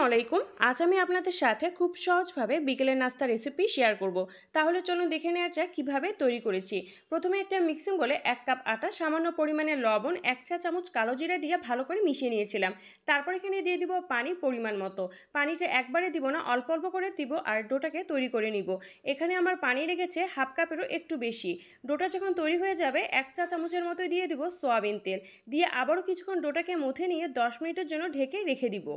আসসালামু আলাইকুম আজ আমি আপনাদের সাথে খুব সহজভাবে বিকেলের নাস্তা রেসিপি শেয়ার করব। তাহলে চলুন দেখে নেওয়া যাক কীভাবে তৈরি করেছি প্রথমে একটা মিক্সিং বলে এক কাপ আটা সামান্য পরিমাণে লবণ এক চা চামচ কালো জিরা দিয়ে ভালো করে মিশিয়ে নিয়েছিলাম তারপর এখানে দিয়ে দিব পানি পরিমাণ মতো পানিটা একবারে দিব না অল্প অল্প করে দিব আর ডোটাকে তৈরি করে নিব এখানে আমার পানি লেগেছে হাফ কাপেরও একটু বেশি ডোটা যখন তৈরি হয়ে যাবে এক চা চামচের মতো দিয়ে দিব সয়াবিন তেল দিয়ে আবারও কিছুক্ষণ ডোটাকে মুথে নিয়ে দশ মিনিটের জন্য ঢেকে রেখে দিব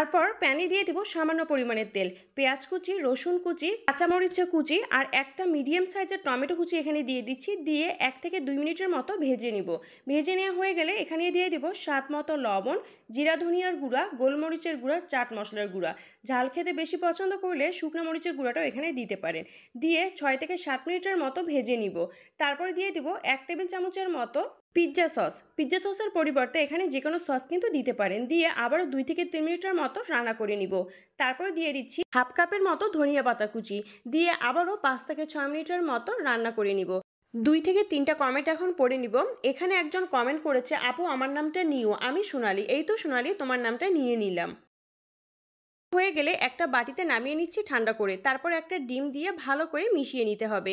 তারপর প্যানে দিয়ে দেবো সামান্য পরিমাণের তেল পেঁয়াজ কুচি রসুন কুচি কাঁচামরিচ কুচি আর একটা মিডিয়াম সাইজের টমেটো কুচি এখানে দিয়ে দিচ্ছি দিয়ে এক থেকে দুই মিনিটের মতো ভেজে নিব ভেজে নেওয়া হয়ে গেলে এখানে দিয়ে দেবো স্বাদ মতো লবণ জিরা ধনিয়ার গুঁড়া গোলমরিচের গুঁড়া চাট মশলার গুঁড়া ঝাল খেতে বেশি পছন্দ করলে শুকনো মরিচের গুঁড়াটাও এখানে দিতে পারেন দিয়ে ছয় থেকে সাত মিনিটের মতো ভেজে নিব তারপরে দিয়ে দেবো এক টেবিল চামচের মতো পিৎজা সস পিৎজা সসের পরিবর্তে এখানে যে কোনো সস কিন্তু দিতে পারেন দিয়ে আবারও দুই থেকে তিন মিনিটের মতো রান্না করে নিব তারপরে দিয়ে দিচ্ছি হাফ কাপের মতো ধনিয়া পাতা কুচি দিয়ে আবারও পাঁচ থেকে ছয় মিনিটের মতো রান্না করে নিব দুই থেকে তিনটা কমেন্ট এখন পড়ে নিব এখানে একজন কমেন্ট করেছে আপু আমার নামটা নিও আমি সোনালি এই তো সোনালি তোমার নামটা নিয়ে নিলাম হয়ে গেলে একটা বাটিতে নামিয়ে নিচ্ছি ঠান্ডা করে তারপর একটা ডিম দিয়ে ভালো করে মিশিয়ে নিতে হবে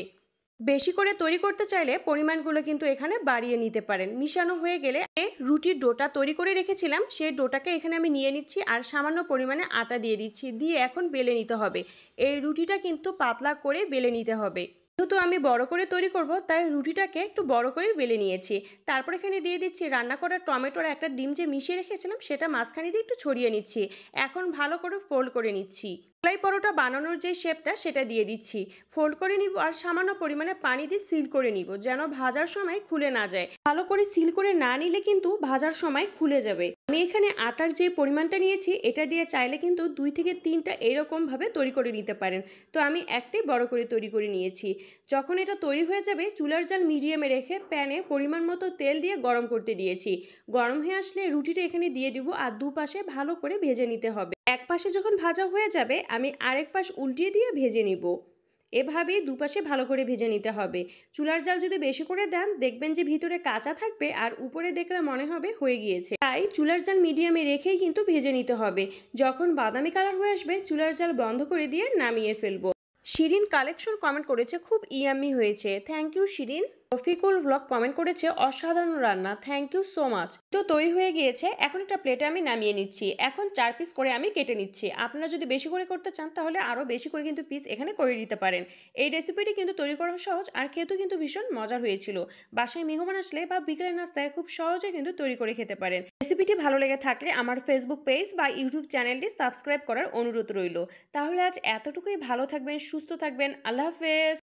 বেশি করে তৈরি করতে চাইলে পরিমাণগুলো কিন্তু এখানে বাড়িয়ে নিতে পারেন মিশানো হয়ে গেলে রুটির ডোটা তৈরি করে রেখেছিলাম সেই ডোটাকে এখানে আমি নিয়ে নিচ্ছি আর সামান্য পরিমাণে আটা দিয়ে দিচ্ছি দিয়ে এখন বেলে নিতে হবে এই রুটিটা কিন্তু পাতলা করে বেলে নিতে হবে যেহেতু আমি বড় করে তৈরি করব তাই রুটিটাকে একটু বড় করে বেলে নিয়েছি তারপর এখানে দিয়ে দিচ্ছি রান্না করা টমেটোর একটা ডিম যে মিশিয়ে রেখেছিলাম সেটা মাঝখানে দিয়ে একটু ছড়িয়ে নিচ্ছি এখন ভালো করে ফোল্ড করে নিচ্ছি কলাই পরোটা বানানোর যে শেপটা সেটা দিয়ে দিচ্ছি ফোল্ড করে নিব আর সামান্য পরিমাণে পানি দিয়ে সিল করে নিব যেন ভাজার সময় খুলে না যায় ভালো করে সিল করে না নিলে কিন্তু ভাজার সময় খুলে যাবে আমি এখানে আটার যে পরিমাণটা নিয়েছি এটা দিয়ে চাইলে কিন্তু দুই থেকে তিনটা এরকমভাবে তৈরি করে নিতে পারেন তো আমি একটাই বড় করে তৈরি করে নিয়েছি যখন এটা তৈরি হয়ে যাবে চুলার জাল মিডিয়ামে রেখে প্যানে পরিমাণ মতো তেল দিয়ে গরম করতে দিয়েছি গরম হয়ে আসলে রুটিটা এখানে দিয়ে দিব আর দুপাশে ভালো করে ভেজে নিতে হবে এক পাশে যখন ভাজা হয়ে যাবে আমি আরেক পাশ উল্টিয়ে দিয়ে ভেজে নিব এভাবেই দুপাশে ভালো করে ভেজে নিতে হবে চুলার জাল যদি বেশি করে দেন দেখবেন যে ভিতরে কাঁচা থাকবে আর উপরে দেখলে মনে হবে হয়ে গিয়েছে তাই চুলার জাল মিডিয়ামে রেখেই কিন্তু ভেজে নিতে হবে যখন বাদামি কালার হয়ে আসবে চুলার জাল বন্ধ করে দিয়ে নামিয়ে ফেলবো শিরিন কালেকশন কমেন্ট করেছে খুব ইয়ামি হয়েছে thank you Shirin Rafiqul blog comment করেছে অসাধারণ রান্না থ্যাংক ইউ সো মাচ তো তৈরি হয়ে গিয়েছে এখন একটা প্লেটে আমি নামিয়ে নিচ্ছি এখন চার পিস করে আমি কেটে নিচ্ছি আপনারা যদি বেশি করে করতে চান তাহলে আরও বেশি করে কিন্তু পিস এখানে করে নিতে পারেন এই রেসিপিটি কিন্তু তৈরি করা সহজ আর খেতেও কিন্তু ভীষণ মজার হয়েছিল বাসায় মেহমান আসলে বা বিকেলের নাস্তায় খুব সহজে কিন্তু তৈরি করে খেতে পারেন রেসিপিটি ভালো লেগে থাকলে আমার ফেসবুক পেজ বা ইউটিউব চ্যানেলটি সাবস্ক্রাইব করার অনুরোধ রইল তাহলে আজ এতটুকুই ভালো থাকবেন সুস্থ থাকবেন আল্লাহ হাফেজ